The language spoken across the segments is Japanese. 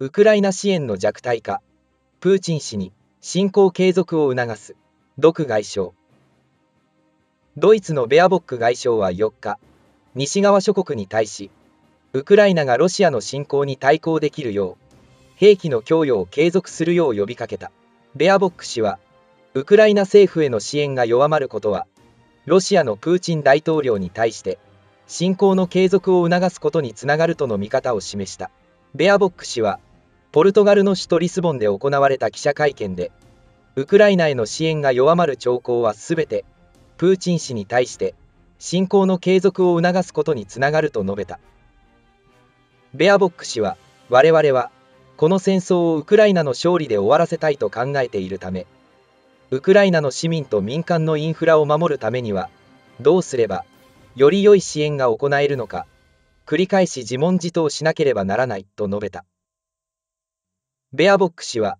ウクライナ支援の弱体化プーチン氏に侵攻継続を促すド外相ドイツのベアボック外相は4日西側諸国に対しウクライナがロシアの侵攻に対抗できるよう兵器の供与を継続するよう呼びかけたベアボック氏はウクライナ政府への支援が弱まることはロシアのプーチン大統領に対して侵攻の継続を促すことにつながるとの見方を示したベアボック氏はポルトガルの首都リスボンで行われた記者会見で、ウクライナへの支援が弱まる兆候はすべて、プーチン氏に対して、侵攻の継続を促すことにつながると述べた。ベアボック氏は、我々は、この戦争をウクライナの勝利で終わらせたいと考えているため、ウクライナの市民と民間のインフラを守るためには、どうすれば、より良い支援が行えるのか、繰り返し自問自答しなければならないと述べた。ベアボック氏は、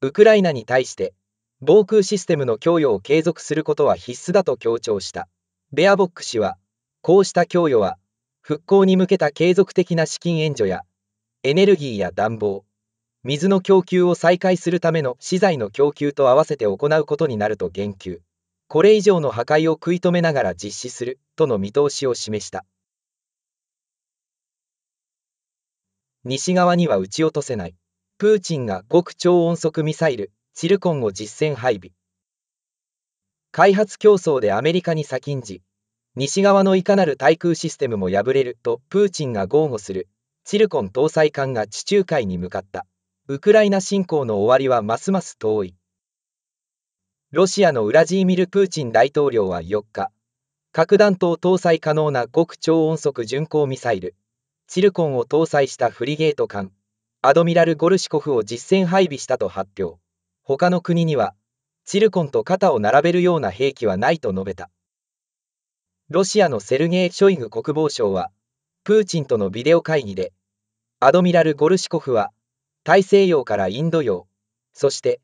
ウクライナに対して、防空システムの供与を継続することは必須だと強調した。ベアボック氏は、こうした供与は、復興に向けた継続的な資金援助や、エネルギーや暖房、水の供給を再開するための資材の供給と合わせて行うことになると言及。これ以上の破壊を食い止めながら実施するとの見通しを示した。西側には撃ち落とせない。プーチンが極超音速ミサイル、チルコンを実戦配備。開発競争でアメリカに先んじ、西側のいかなる対空システムも破れるとプーチンが豪語する、チルコン搭載艦が地中海に向かった。ウクライナ侵攻の終わりはますます遠い。ロシアのウラジーミル・プーチン大統領は4日、核弾頭搭載可能な極超音速巡航ミサイル、チルコンを搭載したフリゲート艦、アドミラル・ゴルシコフを実戦配備したと発表。他の国には、チルコンと肩を並べるような兵器はないと述べた。ロシアのセルゲイ・ショイグ国防相は、プーチンとのビデオ会議で、アドミラル・ゴルシコフは、大西洋からインド洋、そして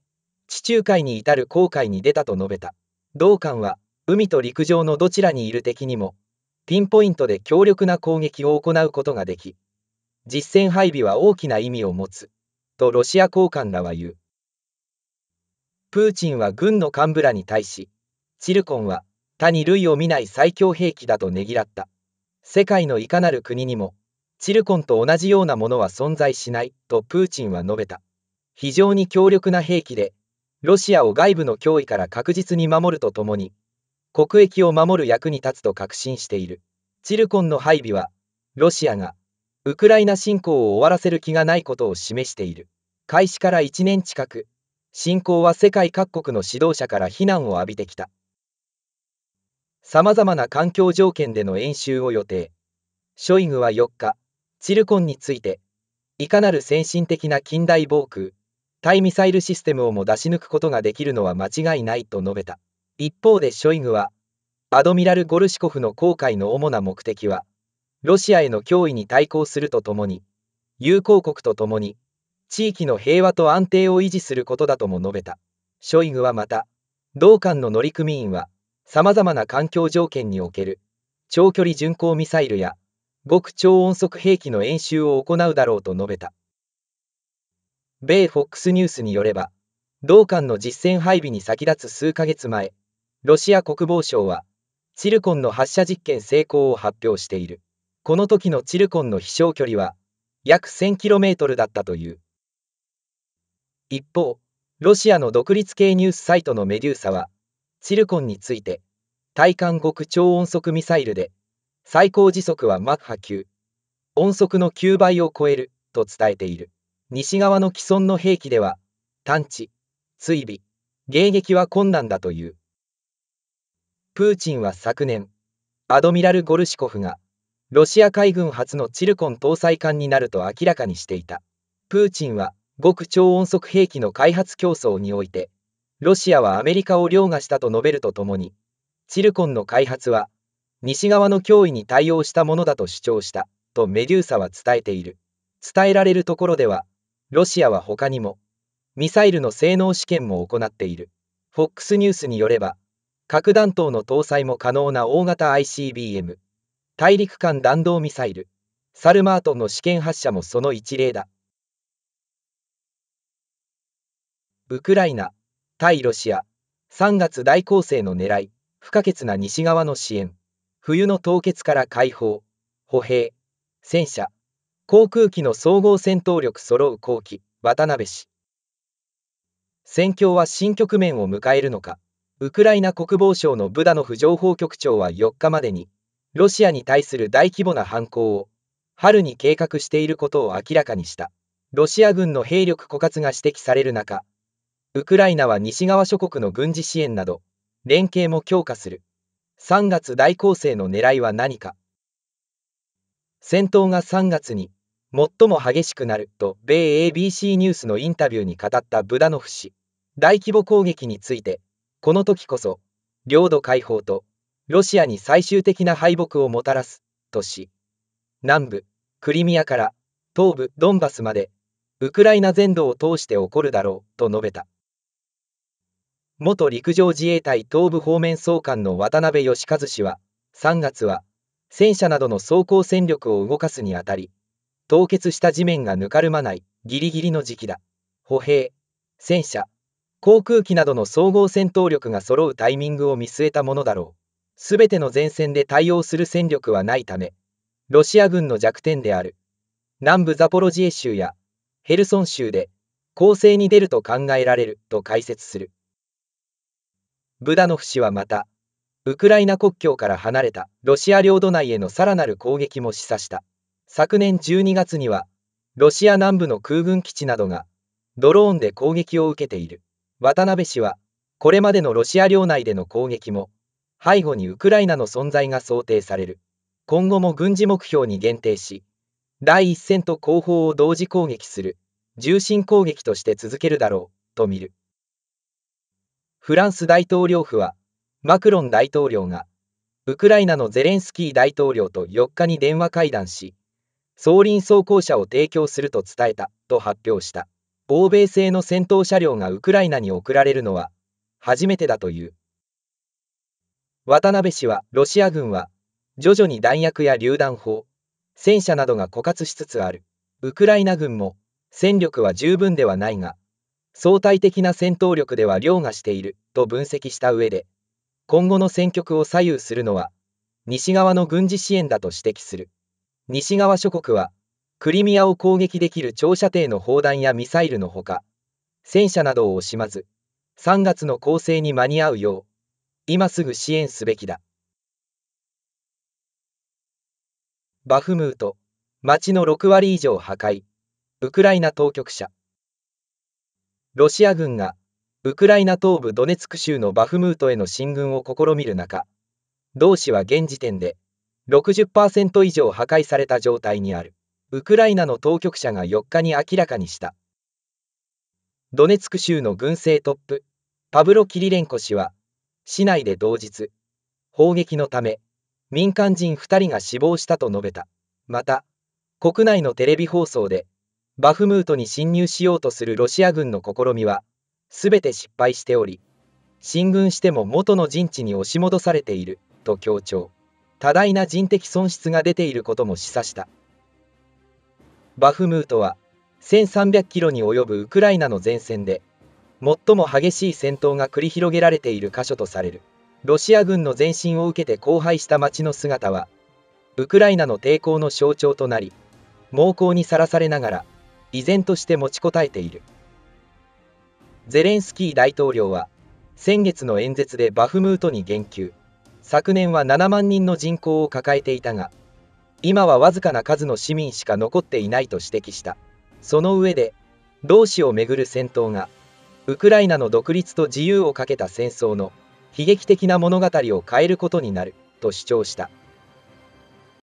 地中海に至る航海に出たと述べた。同艦は、海と陸上のどちらにいる敵にも、ピンポイントで強力な攻撃を行うことができ、実戦配備は大きな意味を持つ、とロシア高官らは言う。プーチンは軍の幹部らに対し、チルコンは他に類を見ない最強兵器だとねぎらった。世界のいかなる国にも、チルコンと同じようなものは存在しないとプーチンは述べた。非常に強力な兵器で、ロシアを外部の脅威から確実に守るとともに、国益を守る役に立つと確信している。チルコンの配備は、ロシアがウクライナ侵攻を終わらせる気がないことを示している。開始から1年近く、侵攻は世界各国の指導者から非難を浴びてきた。様々な環境条件での演習を予定。ショイグは4日、チルコンについて、いかなる先進的な近代防空、対ミサイルシステムをも出し抜くことができるのは間違いないと述べた。一方でショイグは、アドミラル・ゴルシコフの航海の主な目的は、ロシアへの脅威に対抗するとともに、友好国とともに、地域の平和と安定を維持することだとも述べた。ショイグはまた、同艦の乗組員は、様々な環境条件における、長距離巡航ミサイルや、極超音速兵器の演習を行うだろうと述べた。米 FOX ニュースによれば、同艦の実戦配備に先立つ数ヶ月前、ロシア国防省は、チルコンの発射実験成功を発表している。この時のチルコンの飛翔距離は約 1000km だったという。一方、ロシアの独立系ニュースサイトのメデューサは、チルコンについて、対艦極超音速ミサイルで、最高時速はマッハ9、音速の9倍を超えると伝えている。西側の既存の兵器では、探知、追尾、迎撃は困難だという。プーチンは昨年、アドミラル・ゴルシコフが、ロシア海軍初のチルコン搭載艦になると明らかにしていた。プーチンは極超音速兵器の開発競争において、ロシアはアメリカを凌駕したと述べるとともに、チルコンの開発は、西側の脅威に対応したものだと主張した、とメデューサは伝えている。伝えられるところでは、ロシアは他にも、ミサイルの性能試験も行っている。FOX ニュースによれば、核弾頭の搭載も可能な大型 ICBM、大陸間弾道ミサイル、サルマートの試験発射もその一例だ。ウクライナ、対ロシア、3月大攻勢の狙い、不可欠な西側の支援、冬の凍結から解放、歩兵、戦車、航空機の総合戦闘力揃う後期、渡辺氏。戦況は新局面を迎えるのか、ウクライナ国防省のブダノフ情報局長は4日までに、ロシアに対する大規模な反攻を春に計画していることを明らかにした。ロシア軍の兵力枯渇が指摘される中、ウクライナは西側諸国の軍事支援など、連携も強化する。3月大攻勢の狙いは何か戦闘が3月に最も激しくなると米 ABC ニュースのインタビューに語ったブダノフ氏大規模攻撃についてこの時こそ領土解放とロシアに最終的な敗北をもたらすとし南部クリミアから東部ドンバスまでウクライナ全土を通して起こるだろうと述べた元陸上自衛隊東部方面総監の渡辺義和氏は3月は戦車などの装甲戦力を動かすにあたり凍結した地面がぬかるまないギリギリの時期だ歩兵戦車航空機などの総合戦闘力が揃うタイミングを見据えたものだろうすべての前線で対応する戦力はないため、ロシア軍の弱点である南部ザポロジエ州やヘルソン州で攻勢に出ると考えられると解説する。ブダノフ氏はまた、ウクライナ国境から離れたロシア領土内へのさらなる攻撃も示唆した。昨年12月には、ロシア南部の空軍基地などが、ドローンで攻撃を受けている。渡辺氏は、これまでのロシア領内での攻撃も、背後にウクライナの存在が想定される。今後も軍事目標に限定し、第一線と後方を同時攻撃する、重心攻撃として続けるだろう、と見る。フランス大統領府は、マクロン大統領が、ウクライナのゼレンスキー大統領と4日に電話会談し、装輪装甲車を提供すると伝えた、と発表した。欧米製の戦闘車両がウクライナに送られるのは、初めてだという。渡辺氏は、ロシア軍は、徐々に弾薬や榴弾砲、戦車などが枯渇しつつある。ウクライナ軍も、戦力は十分ではないが、相対的な戦闘力では凌駕している、と分析した上で、今後の戦局を左右するのは、西側の軍事支援だと指摘する。西側諸国は、クリミアを攻撃できる長射程の砲弾やミサイルのほか、戦車などを惜しまず、3月の攻勢に間に合うよう、今すぐ支援すべきだ。バフムート、町の6割以上破壊、ウクライナ当局者。ロシア軍がウクライナ東部ドネツク州のバフムートへの進軍を試みる中、同市は現時点で60%以上破壊された状態にある、ウクライナの当局者が4日に明らかにした。ドネツク州の軍政トップ、パブロ・キリレンコ氏は、市内で同日、砲撃のため、民間人2人が死亡したと述べた。また、国内のテレビ放送で、バフムートに侵入しようとするロシア軍の試みは、すべて失敗しており、進軍しても元の陣地に押し戻されている、と強調。多大な人的損失が出ていることも示唆した。バフムートは、1300キロに及ぶウクライナの前線で、最も激しい戦闘が繰り広げられている箇所とされるロシア軍の前進を受けて荒廃した町の姿はウクライナの抵抗の象徴となり猛攻にさらされながら依然として持ちこたえているゼレンスキー大統領は先月の演説でバフムートに言及昨年は7万人の人口を抱えていたが今はわずかな数の市民しか残っていないと指摘したその上で同志をめぐる戦闘がウクライナの独立と自由をかけた戦争の悲劇的な物語を変えることになると主張した。